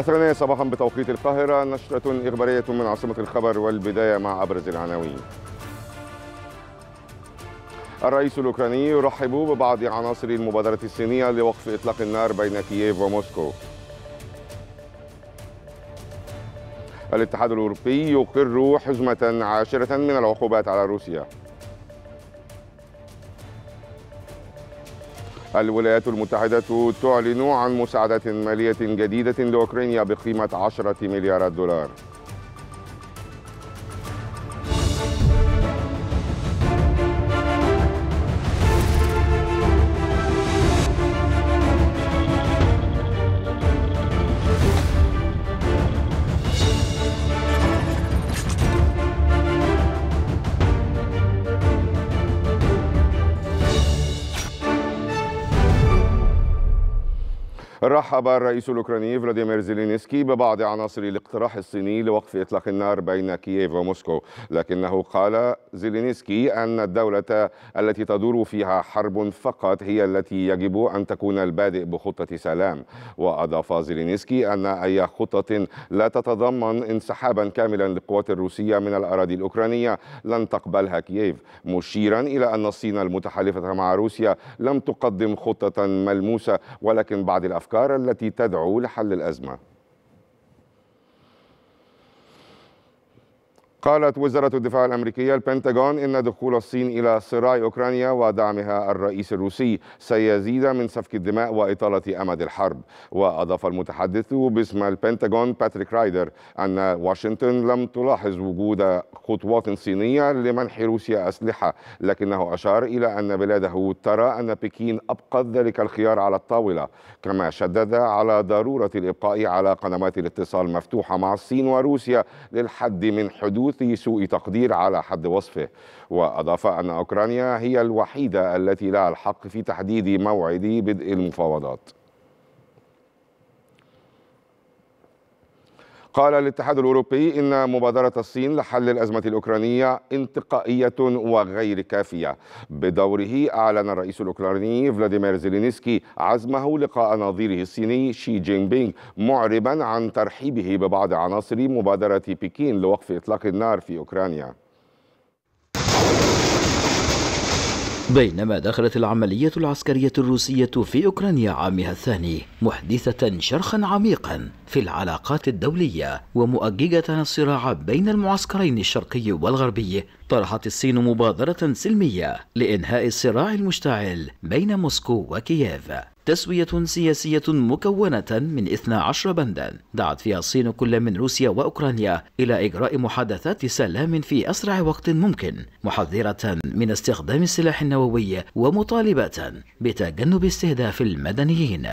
الثانية صباحا بتوقيت القاهرة نشرة إخبارية من عاصمة الخبر والبداية مع أبرز العناوين الرئيس الأوكراني يرحب ببعض عناصر المبادرة الصينية لوقف إطلاق النار بين كييف وموسكو الاتحاد الأوروبي يقر حزمة عاشرة من العقوبات على روسيا الولايات المتحدة تعلن عن مساعدة مالية جديدة لأوكرانيا بقيمة 10 مليارات دولار رحب الرئيس الأوكراني فلاديمير زيلينسكي ببعض عناصر الاقتراح الصيني لوقف إطلاق النار بين كييف وموسكو لكنه قال زيلينسكي أن الدولة التي تدور فيها حرب فقط هي التي يجب أن تكون البادئ بخطة سلام وأضاف زيلينسكي أن أي خطة لا تتضمن انسحابا كاملا للقوات الروسية من الأراضي الأوكرانية لن تقبلها كييف مشيرا إلى أن الصين المتحالفة مع روسيا لم تقدم خطة ملموسة ولكن بعض الأفكار التي تدعو لحل الأزمة قالت وزارة الدفاع الأمريكية البنتاغون إن دخول الصين إلى صراع أوكرانيا ودعمها الرئيس الروسي سيزيد من سفك الدماء وإطالة أمد الحرب وأضاف المتحدث باسم البنتاغون باتريك رايدر أن واشنطن لم تلاحظ وجود خطوات صينية لمنح روسيا أسلحة لكنه أشار إلى أن بلاده ترى أن بكين أبقت ذلك الخيار على الطاولة كما شدد على ضرورة الإبقاء على قنوات الاتصال مفتوحة مع الصين وروسيا للحد من حدود حدوث سوء تقدير على حد وصفه وأضاف أن أوكرانيا هي الوحيدة التي لها الحق في تحديد موعد بدء المفاوضات قال الاتحاد الأوروبي إن مبادرة الصين لحل الأزمة الأوكرانية انتقائية وغير كافية بدوره أعلن الرئيس الأوكراني فلاديمير زيلينسكي عزمه لقاء نظيره الصيني شي جين بينغ معربا عن ترحيبه ببعض عناصر مبادرة بكين لوقف إطلاق النار في أوكرانيا بينما دخلت العملية العسكرية الروسية في أوكرانيا عامها الثاني محدثة شرخا عميقا في العلاقات الدولية ومؤججة الصراع بين المعسكرين الشرقي والغربي طرحت الصين مبادرة سلمية لإنهاء الصراع المشتعل بين موسكو وكييف تسوية سياسية مكونة من 12 بندا دعت فيها الصين كل من روسيا وأوكرانيا إلى إجراء محادثات سلام في أسرع وقت ممكن محذرة من استخدام السلاح النووي ومطالبة بتجنب استهداف المدنيين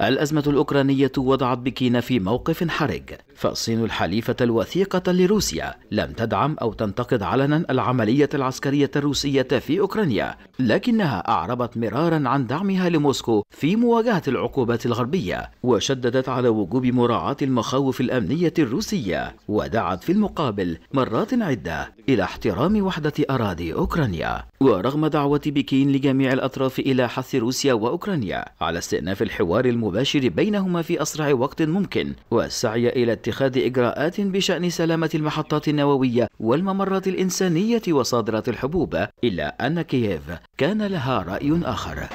الأزمة الأوكرانية وضعت بكين في موقف حرج فالصين الحليفة الوثيقة لروسيا لم تدعم أو تنتقد علنا العملية العسكرية الروسية في أوكرانيا لكنها أعربت مرارا عن دعمها لموسكو في مواجهة العقوبات الغربية وشددت على وجوب مراعاة المخاوف الأمنية الروسية ودعت في المقابل مرات عدة إلى احترام وحدة أراضي أوكرانيا ورغم دعوة بكين لجميع الأطراف إلى حث روسيا وأوكرانيا على استئناف الحوار المباشر بينهما في أسرع وقت ممكن والسعي إلى اتخاذ إجراءات بشأن سلامة المحطات النووية والممرات الإنسانية وصادرة الحبوب إلا أن كييف كان لها رأي آخر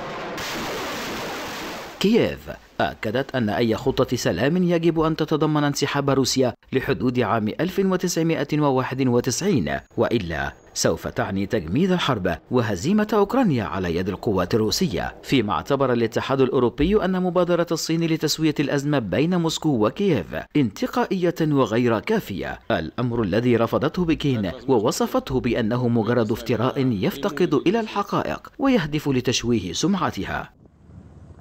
كييف أكدت أن أي خطة سلام يجب أن تتضمن انسحاب روسيا لحدود عام 1991 وإلا سوف تعني تجميد الحرب وهزيمة أوكرانيا على يد القوات الروسية فيما اعتبر الاتحاد الأوروبي أن مبادرة الصين لتسوية الأزمة بين موسكو وكييف انتقائية وغير كافية الأمر الذي رفضته بكين ووصفته بأنه مجرد افتراء يفتقد إلى الحقائق ويهدف لتشويه سمعتها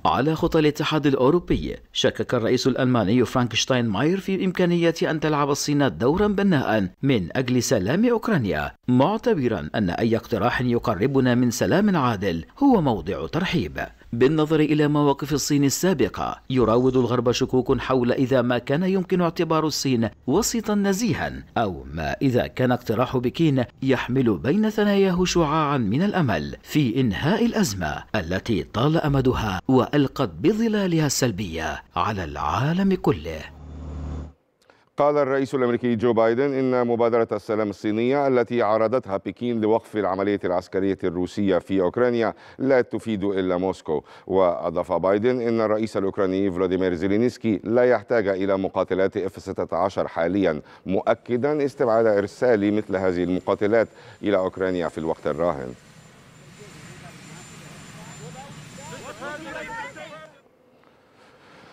على خطى الاتحاد الأوروبي شكك الرئيس الألماني فرانك شتاين ماير في إمكانية أن تلعب الصين دورا بناء من أجل سلام أوكرانيا معتبرا أن أي اقتراح يقربنا من سلام عادل هو موضع ترحيب بالنظر إلى مواقف الصين السابقة يراود الغرب شكوك حول إذا ما كان يمكن اعتبار الصين وسطا نزيها أو ما إذا كان اقتراح بكين يحمل بين ثناياه شعاعا من الأمل في إنهاء الأزمة التي طال أمدها وألقت بظلالها السلبية على العالم كله قال الرئيس الامريكي جو بايدن ان مبادره السلام الصينيه التي عرضتها بكين لوقف العمليه العسكريه الروسيه في اوكرانيا لا تفيد الا موسكو واضاف بايدن ان الرئيس الاوكراني فلاديمير زيلينسكي لا يحتاج الى مقاتلات اف 16 حاليا مؤكدا استبعاد ارسال مثل هذه المقاتلات الى اوكرانيا في الوقت الراهن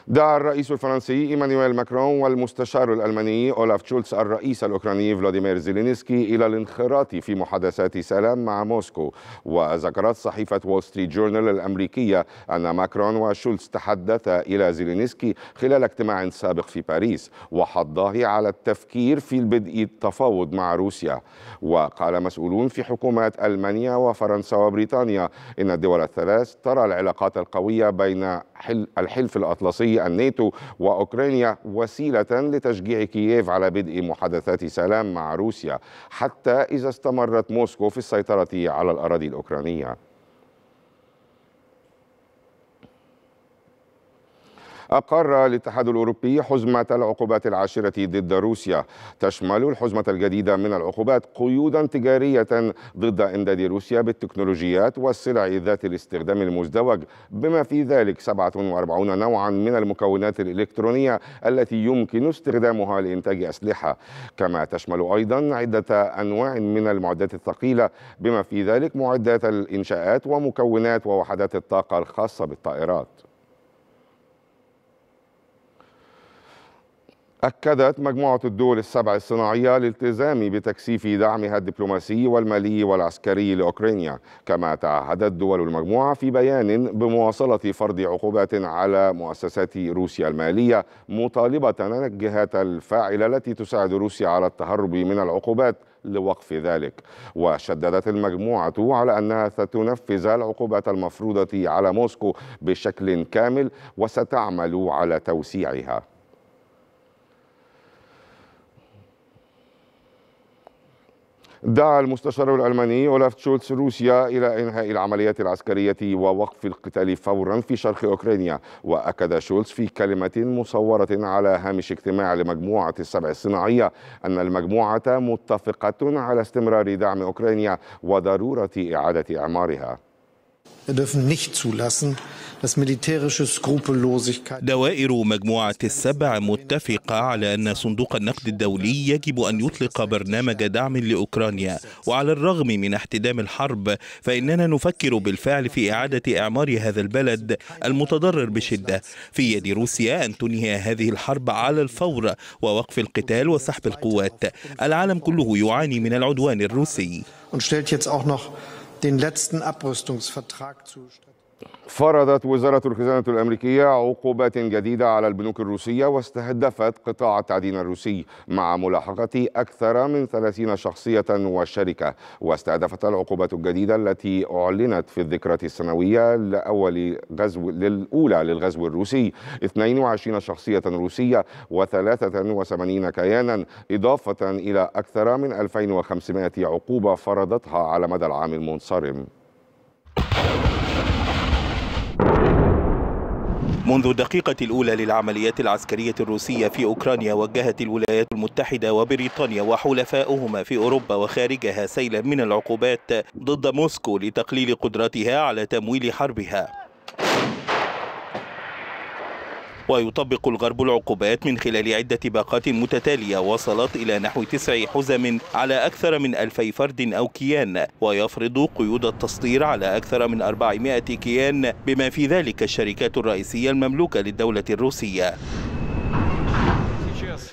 دعا الرئيس الفرنسي إيمانويل ماكرون والمستشار الألماني أولاف شولتس الرئيس الأوكراني فلاديمير زيلينسكي إلى الانخراط في محادثات سلام مع موسكو وذكرت صحيفة وول ستريت جورنال الأمريكية أن ماكرون وشولتس تحدثا إلى زيلينسكي خلال اجتماع سابق في باريس وحضاه على التفكير في البدء التفاوض مع روسيا وقال مسؤولون في حكومات ألمانيا وفرنسا وبريطانيا إن الدول الثلاث ترى العلاقات القوية بين الحلف الأطلسي الناتو وأوكرانيا وسيلة لتشجيع كييف على بدء محادثات سلام مع روسيا حتى إذا استمرت موسكو في السيطرة على الأراضي الأوكرانية أقر الاتحاد الأوروبي حزمة العقوبات العاشرة ضد روسيا تشمل الحزمة الجديدة من العقوبات قيودا تجارية ضد إمداد روسيا بالتكنولوجيات والسلع ذات الاستخدام المزدوج بما في ذلك 47 نوعا من المكونات الإلكترونية التي يمكن استخدامها لإنتاج أسلحة كما تشمل أيضا عدة أنواع من المعدات الثقيلة بما في ذلك معدات الإنشاءات ومكونات ووحدات الطاقة الخاصة بالطائرات أكدت مجموعة الدول السبع الصناعية الالتزام بتكثيف دعمها الدبلوماسي والمالي والعسكري لأوكرانيا كما تعهدت دول المجموعة في بيان بمواصلة فرض عقوبات على مؤسسات روسيا المالية مطالبة الجهات الفاعلة التي تساعد روسيا على التهرب من العقوبات لوقف ذلك وشددت المجموعة على أنها ستنفذ العقوبات المفروضة على موسكو بشكل كامل وستعمل على توسيعها دعا المستشار الألماني أولاف تشولتس روسيا إلى إنهاء العمليات العسكرية ووقف القتال فورا في شرق أوكرانيا وأكد شولتس في كلمة مصورة على هامش اجتماع لمجموعة السبع الصناعية أن المجموعة متفقة على استمرار دعم أوكرانيا وضرورة إعادة إعمارها Wir dürfen nicht zulassen, دوائر مجموعة السبع متفقة على أن صندوق النقد الدولي يجب أن يطلق برنامج دعم لأوكرانيا وعلى الرغم من احتدام الحرب فإننا نفكر بالفعل في إعادة إعمار هذا البلد المتضرر بشدة في يد روسيا أن تنهي هذه الحرب على الفور ووقف القتال وسحب القوات العالم كله يعاني من العدوان الروسي den letzten Abrüstungsvertrag zu فرضت وزارة الخزانة الأمريكية عقوبات جديدة على البنوك الروسية واستهدفت قطاع التعدين الروسي مع ملاحقة أكثر من 30 شخصية وشركة واستهدفت العقوبات الجديدة التي أعلنت في الذكرى السنوية لأول غزو للأولى للغزو الروسي 22 شخصية روسية و83 كيانا إضافة إلى أكثر من 2500 عقوبة فرضتها على مدى العام المنصرم منذ الدقيقة الأولى للعمليات العسكرية الروسية في أوكرانيا وجهت الولايات المتحدة وبريطانيا وحلفاؤهما في أوروبا وخارجها سيلا من العقوبات ضد موسكو لتقليل قدرتها على تمويل حربها ويطبق الغرب العقوبات من خلال عدة باقات متتالية وصلت إلى نحو تسع حزم على أكثر من ألفي فرد أو كيان ويفرض قيود التصدير على أكثر من 400 كيان بما في ذلك الشركات الرئيسية المملوكة للدولة الروسية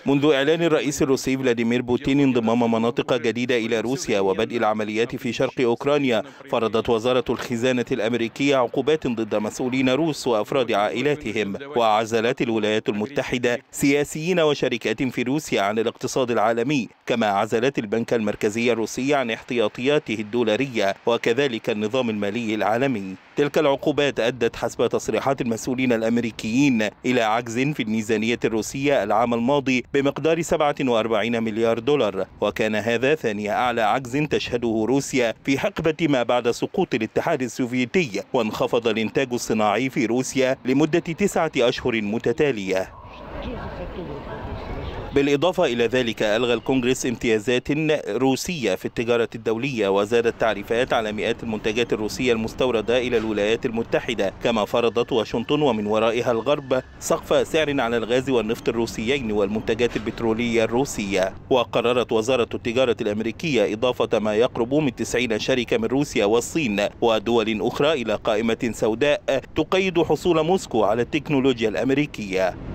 منذ إعلان الرئيس الروسي فلاديمير بوتين انضمام مناطق جديدة إلى روسيا وبدء العمليات في شرق أوكرانيا فرضت وزارة الخزانة الأمريكية عقوبات ضد مسؤولين روس وأفراد عائلاتهم وعزلت الولايات المتحدة سياسيين وشركات في روسيا عن الاقتصاد العالمي كما عزلت البنك المركزي الروسي عن احتياطياته الدولارية وكذلك النظام المالي العالمي تلك العقوبات أدت حسب تصريحات المسؤولين الأمريكيين إلى عجز في الميزانية الروسية العام الماضي بمقدار 47 مليار دولار وكان هذا ثاني أعلى عجز تشهده روسيا في حقبة ما بعد سقوط الاتحاد السوفيتي وانخفض الإنتاج الصناعي في روسيا لمدة تسعة أشهر متتالية بالإضافة إلى ذلك ألغى الكونغرس امتيازات روسية في التجارة الدولية وزاد التعريفات على مئات المنتجات الروسية المستوردة إلى الولايات المتحدة كما فرضت واشنطن ومن ورائها الغرب سقف سعر على الغاز والنفط الروسيين والمنتجات البترولية الروسية وقررت وزارة التجارة الأمريكية إضافة ما يقرب من 90 شركة من روسيا والصين ودول أخرى إلى قائمة سوداء تقيد حصول موسكو على التكنولوجيا الأمريكية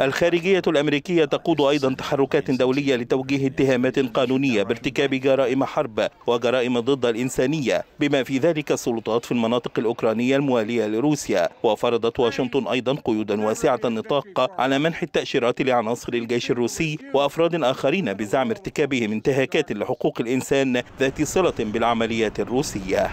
الخارجية الأمريكية تقود أيضا تحركات دولية لتوجيه اتهامات قانونية بارتكاب جرائم حرب وجرائم ضد الإنسانية بما في ذلك السلطات في المناطق الأوكرانية الموالية لروسيا وفرضت واشنطن أيضا قيودا واسعة النطاق على منح التأشيرات لعناصر الجيش الروسي وأفراد آخرين بزعم ارتكابهم انتهاكات لحقوق الإنسان ذات صلة بالعمليات الروسية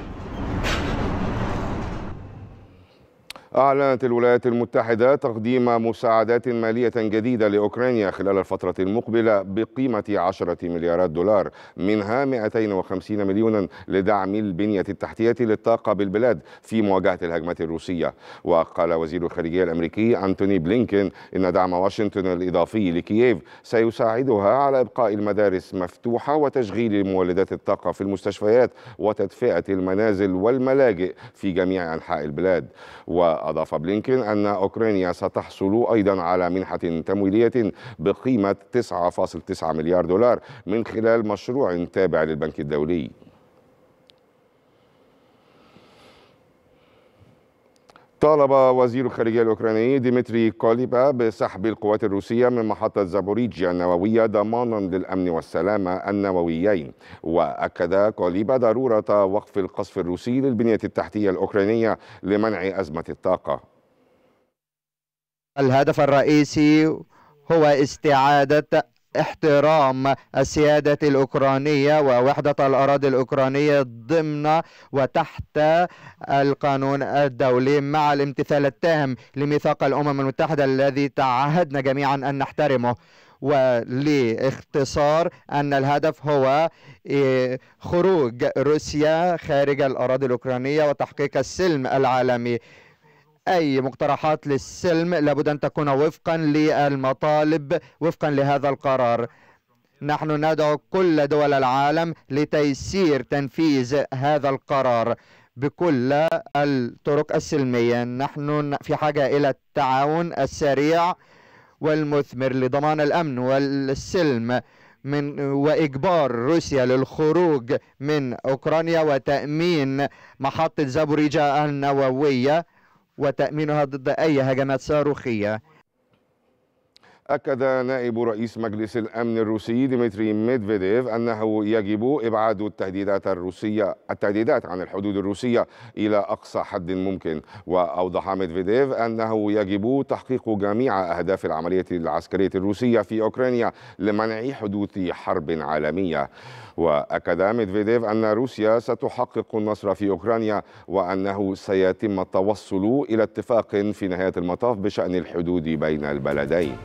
أعلنت الولايات المتحدة تقديم مساعدات مالية جديدة لأوكرانيا خلال الفترة المقبلة بقيمة 10 مليارات دولار منها 250 مليونا لدعم البنية التحتية للطاقة بالبلاد في مواجهة الهجمة الروسية وقال وزير الخارجية الأمريكي أنتوني بلينكين إن دعم واشنطن الإضافي لكييف سيساعدها على إبقاء المدارس مفتوحة وتشغيل مولدات الطاقة في المستشفيات وتدفئة المنازل والملاجئ في جميع أنحاء البلاد و أضاف بلينكين أن أوكرانيا ستحصل أيضا على منحة تمويلية بقيمة 9.9 مليار دولار من خلال مشروع تابع للبنك الدولي طالب وزير الخارجية الأوكراني ديمتري كوليبا بسحب القوات الروسية من محطة زابوريجيا النووية ضمانا للأمن والسلامة النوويين وأكد كوليبا ضرورة وقف القصف الروسي للبنية التحتية الأوكرانية لمنع أزمة الطاقة الهدف الرئيسي هو استعادة احترام السيادة الأوكرانية ووحدة الأراضي الأوكرانية ضمن وتحت القانون الدولي مع الامتثال التام لميثاق الأمم المتحدة الذي تعهدنا جميعا أن نحترمه ولاختصار أن الهدف هو خروج روسيا خارج الأراضي الأوكرانية وتحقيق السلم العالمي أي مقترحات للسلم لابد أن تكون وفقا للمطالب وفقا لهذا القرار نحن ندعو كل دول العالم لتيسير تنفيذ هذا القرار بكل الطرق السلمية نحن في حاجة إلى التعاون السريع والمثمر لضمان الأمن والسلم من وإجبار روسيا للخروج من أوكرانيا وتأمين محطة زابوريجا النووية وتأمينها ضد أي هجمات صاروخية أكد نائب رئيس مجلس الأمن الروسي ديمتري ميدفيديف أنه يجب إبعاد التهديدات الروسية التهديدات عن الحدود الروسية إلى أقصى حد ممكن وأوضح ميدفيديف أنه يجب تحقيق جميع أهداف العملية العسكرية الروسية في أوكرانيا لمنع حدوث حرب عالمية وأكد ميدفيديف أن روسيا ستحقق النصر في أوكرانيا وأنه سيتم التوصل إلى اتفاق في نهاية المطاف بشأن الحدود بين البلدين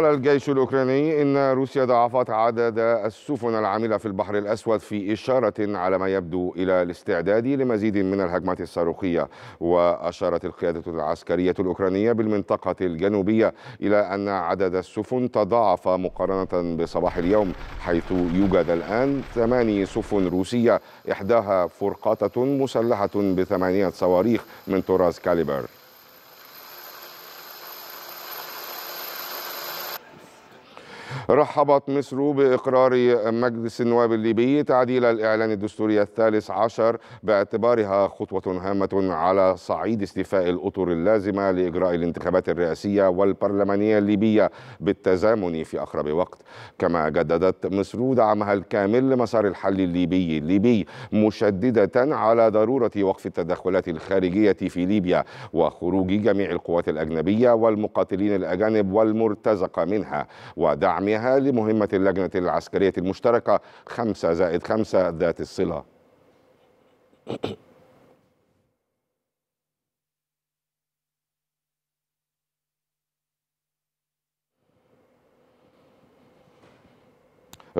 قال الجيش الأوكراني إن روسيا ضاعفت عدد السفن العاملة في البحر الأسود في إشارة على ما يبدو إلى الاستعداد لمزيد من الهجمات الصاروخية وأشارت القيادة العسكرية الأوكرانية بالمنطقة الجنوبية إلى أن عدد السفن تضاعف مقارنة بصباح اليوم حيث يوجد الآن ثماني سفن روسية إحداها فرقاطة مسلحة بثمانية صواريخ من طراز كاليبر رحبت مصر بإقرار مجلس النواب الليبي تعديل الإعلان الدستوري الثالث عشر باعتبارها خطوة هامة على صعيد استيفاء الأطر اللازمة لإجراء الانتخابات الرئاسية والبرلمانية الليبية بالتزامن في أقرب وقت كما جددت مصر دعمها الكامل لمسار الحل الليبي الليبي مشددة على ضرورة وقف التدخلات الخارجية في ليبيا وخروج جميع القوات الأجنبية والمقاتلين الأجانب والمرتزقة منها ودعمها تبنيها لمهمة اللجنة العسكرية المشتركة خمسة زائد خمسة ذات الصلة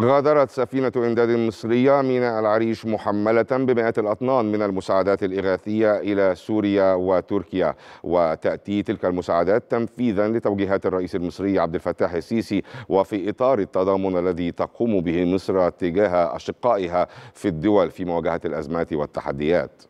غادرت سفينة إمداد مصرية ميناء العريش محملة بمئات الأطنان من المساعدات الإغاثية إلى سوريا وتركيا وتأتي تلك المساعدات تنفيذا لتوجيهات الرئيس المصري عبد الفتاح السيسي وفي إطار التضامن الذي تقوم به مصر تجاه أشقائها في الدول في مواجهة الأزمات والتحديات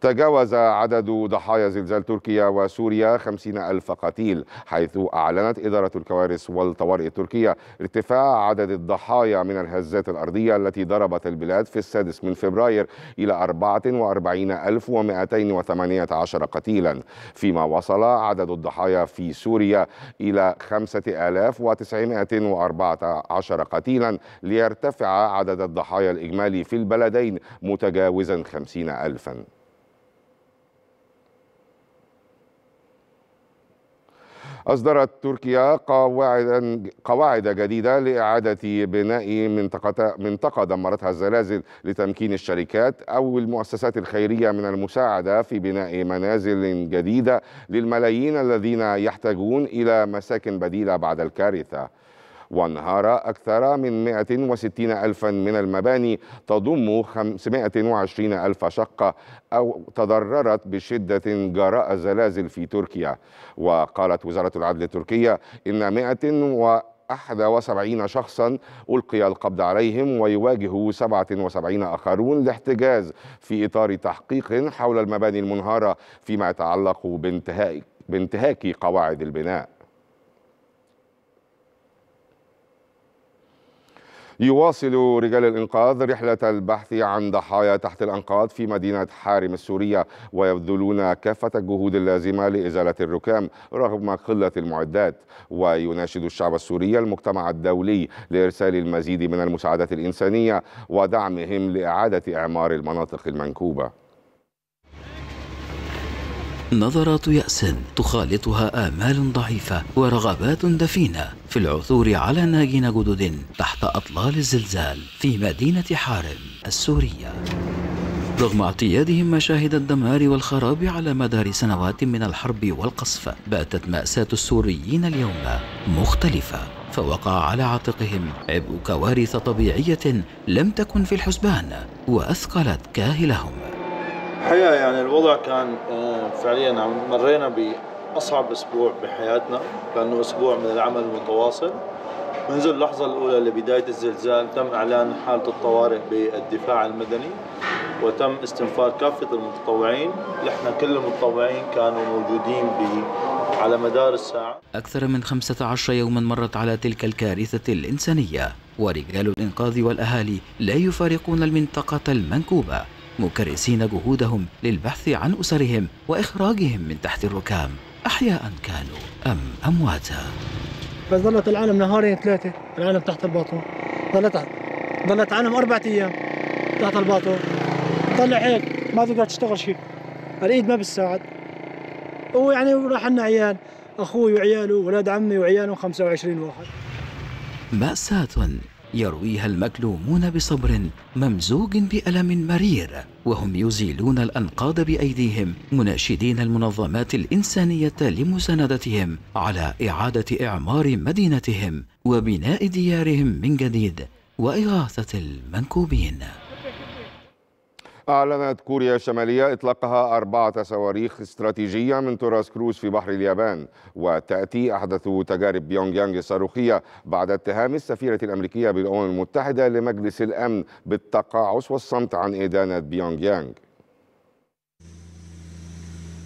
تجاوز عدد ضحايا زلزال تركيا وسوريا 50 ألف قتيل حيث أعلنت إدارة الكوارث والطوارئ التركية ارتفاع عدد الضحايا من الهزات الأرضية التي ضربت البلاد في السادس من فبراير إلى 44218 قتيلا فيما وصل عدد الضحايا في سوريا إلى 5914 قتيلا ليرتفع عدد الضحايا الإجمالي في البلدين متجاوزا 50 ألفا أصدرت تركيا قواعد قواعد جديدة لإعادة بناء منطقة منطقة دمرتها الزلازل لتمكين الشركات أو المؤسسات الخيرية من المساعدة في بناء منازل جديدة للملايين الذين يحتاجون إلى مساكن بديلة بعد الكارثة وانهار أكثر من 160 ألفا من المباني تضم 520 ألف شقة أو تضررت بشدة جراء زلازل في تركيا وقالت وزارة العدل التركية إن 171 شخصا ألقي القبض عليهم ويواجه 77 آخرون لاحتجاز في إطار تحقيق حول المباني المنهارة فيما يتعلق بانتهاك بانتهاك قواعد البناء يواصل رجال الإنقاذ رحلة البحث عن ضحايا تحت الأنقاض في مدينة حارم السورية ويبذلون كافة الجهود اللازمة لإزالة الركام رغم قلة المعدات ويناشد الشعب السوري المجتمع الدولي لإرسال المزيد من المساعدات الإنسانية ودعمهم لإعادة إعمار المناطق المنكوبة نظرات يأس تخالطها آمال ضعيفة ورغبات دفينة في العثور على ناجين جدد تحت أطلال الزلزال في مدينة حارم السورية رغم اعتيادهم مشاهد الدمار والخراب على مدار سنوات من الحرب والقصف باتت مأساة السوريين اليوم مختلفة فوقع على عاتقهم عبء كوارث طبيعية لم تكن في الحسبان وأثقلت كاهلهم الحقيقة يعني الوضع كان آه، فعليا عم مرينا بأصعب أسبوع بحياتنا لأنه أسبوع من العمل المتواصل منذ اللحظة الأولى لبداية الزلزال تم إعلان حالة الطوارئ بالدفاع المدني وتم استنفار كافة المتطوعين نحن كل المتطوعين كانوا موجودين ب على مدار الساعة أكثر من 15 يوما مرت على تلك الكارثة الإنسانية ورجال الإنقاذ والأهالي لا يفارقون المنطقة المنكوبة مكرسين جهودهم للبحث عن أسرهم وإخراجهم من تحت الركام أحياء كانوا أم أمواتا بس ظلت العالم نهارين ثلاثة العالم تحت الباطون ظلت ظلت عالم أربعة أيام تحت الباطون طلع هيك ما تقدر تشتغل شيء الإيد ما بتساعد هو يعني راح لنا عيال أخوي وعياله ولاد عمي وعياله 25 واحد مأساة يرويها المكلومون بصبر ممزوج بألم مرير وهم يزيلون الأنقاض بأيديهم مناشدين المنظمات الإنسانية لمساندتهم على إعادة إعمار مدينتهم وبناء ديارهم من جديد وإغاثة المنكوبين أعلنت كوريا الشمالية إطلاقها أربعة صواريخ استراتيجية من طراز كروز في بحر اليابان وتأتي أحدث تجارب بيونغ يانغ الصاروخية بعد اتهام السفيرة الأمريكية بالأمم المتحدة لمجلس الأمن بالتقاعس والصمت عن إدانة بيونغ يانغ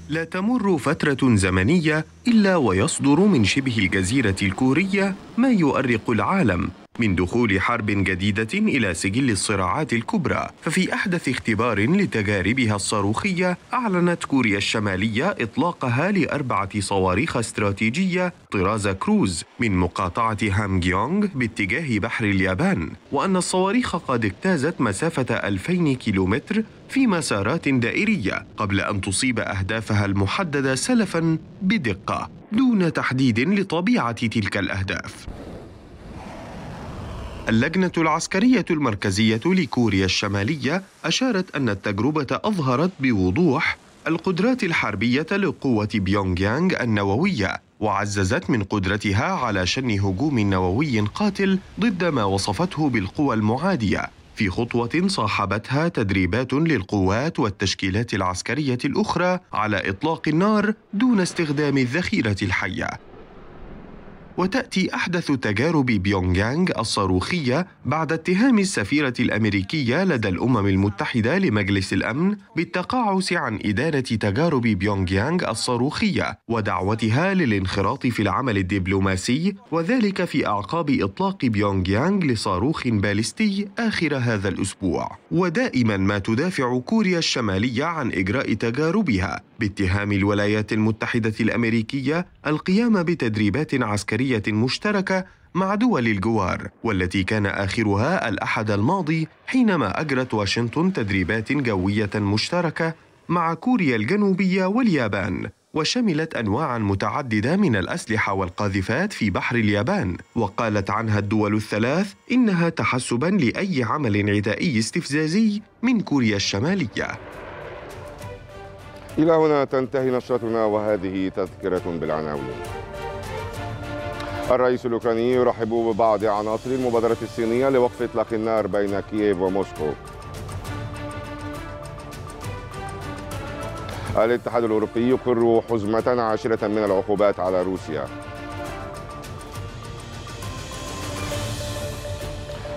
لا تمر فترة زمنية إلا ويصدر من شبه الجزيرة الكورية ما يؤرق العالم من دخول حرب جديدة إلى سجل الصراعات الكبرى، ففي أحدث اختبار لتجاربها الصاروخية أعلنت كوريا الشمالية إطلاقها لأربعة صواريخ استراتيجية طراز كروز من مقاطعة هامجيونغ باتجاه بحر اليابان، وأن الصواريخ قد اجتازت مسافة 2000 كيلومتر في مسارات دائرية قبل أن تصيب أهدافها المحددة سلفا بدقة دون تحديد لطبيعة تلك الأهداف. اللجنة العسكرية المركزية لكوريا الشمالية أشارت أن التجربة أظهرت بوضوح القدرات الحربية لقوة بيونغ يانغ النووية وعززت من قدرتها على شن هجوم نووي قاتل ضد ما وصفته بالقوى المعادية في خطوة صاحبتها تدريبات للقوات والتشكيلات العسكرية الأخرى على إطلاق النار دون استخدام الذخيرة الحية وتأتي أحدث تجارب بيونغيانغ الصاروخية بعد اتهام السفيرة الأمريكية لدى الأمم المتحدة لمجلس الأمن بالتقاعس عن إدارة تجارب بيونغيانغ الصاروخية ودعوتها للانخراط في العمل الدبلوماسي وذلك في أعقاب إطلاق بيونغيانغ لصاروخ باليستي آخر هذا الأسبوع ودائما ما تدافع كوريا الشمالية عن إجراء تجاربها باتهام الولايات المتحدة الأمريكية القيام بتدريبات عسكرية مشتركة مع دول الجوار والتي كان آخرها الأحد الماضي حينما أجرت واشنطن تدريبات جوية مشتركة مع كوريا الجنوبية واليابان وشملت انواعا متعدده من الاسلحه والقاذفات في بحر اليابان وقالت عنها الدول الثلاث انها تحسبا لاي عمل عدائي استفزازي من كوريا الشماليه إلى هنا تنتهي نشرتنا وهذه تذكرة بالعناوين الرئيس الأوكراني يرحب ببعض عناصر المبادرة الصينية لوقف إطلاق النار بين كييف وموسكو الاتحاد الأوروبي يقر حزمة عاشرة من العقوبات على روسيا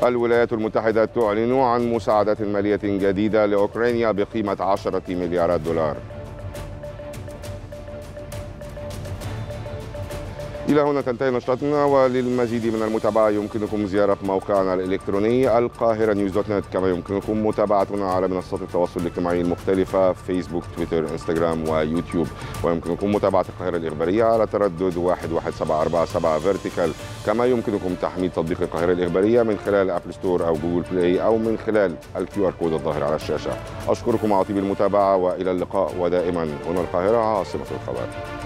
الولايات المتحدة تعلن عن مساعدة مالية جديدة لأوكرانيا بقيمة 10 مليارات دولار إلى هنا تنتهي نشرتنا وللمزيد من المتابعة يمكنكم زيارة موقعنا الإلكتروني القاهرة نيوز دوت نت كما يمكنكم متابعتنا على منصات التواصل الاجتماعي المختلفة فيسبوك تويتر انستغرام ويوتيوب ويمكنكم متابعة القاهرة الإخبارية على تردد 11747 فيرتيكال كما يمكنكم تحميل تطبيق القاهرة الإخبارية من خلال أبل ستور أو جوجل بلاي أو من خلال الكيو آر كود الظاهر على الشاشة أشكركم على طيب المتابعة وإلى اللقاء ودائما هنا القاهرة عاصمة الخبر